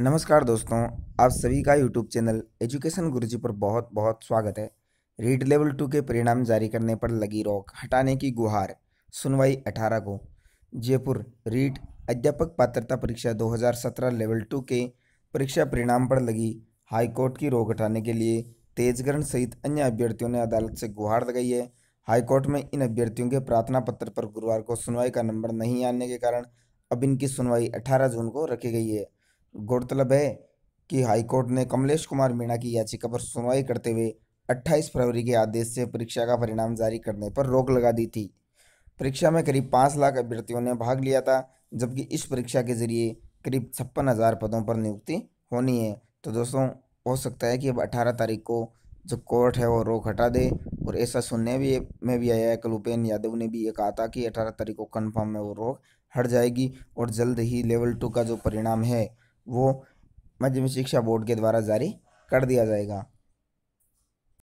नमस्कार दोस्तों आप सभी का यूट्यूब चैनल एजुकेशन गुरुजी पर बहुत बहुत स्वागत है रीड लेवल टू के परिणाम जारी करने पर लगी रोक हटाने की गुहार सुनवाई 18 को जयपुर रीट अध्यापक पात्रता परीक्षा 2017 लेवल टू के परीक्षा परिणाम पर लगी हाईकोर्ट की रोक हटाने के लिए तेजगरण सहित अन्य अभ्यर्थियों ने अदालत से गुहार लगाई है हाईकोर्ट में इन अभ्यर्थियों के प्रार्थना पत्र पर गुरुवार को सुनवाई का नंबर नहीं आने के कारण अब इनकी सुनवाई 18 जून को रखी गई है गौरतलब है कि हाईकोर्ट ने कमलेश कुमार मीणा की याचिका पर सुनवाई करते हुए 28 फरवरी के आदेश से परीक्षा का परिणाम जारी करने पर रोक लगा दी थी परीक्षा में करीब पाँच लाख अभ्यर्थियों ने भाग लिया था जबकि इस परीक्षा के जरिए करीब छप्पन हज़ार पदों पर नियुक्ति होनी है तो दोस्तों हो सकता है कि अब अठारह तारीख को जो कोर्ट है वो रोक हटा दे और ऐसा सुनने भी में भी आया है कल उपेन्द्र यादव ने भी ये कहा था कि अठारह तारीख को कन्फर्म है वो रोक हट जाएगी और जल्द ही लेवल टू का जो परिणाम है वो माध्यमिक शिक्षा बोर्ड के द्वारा जारी कर दिया जाएगा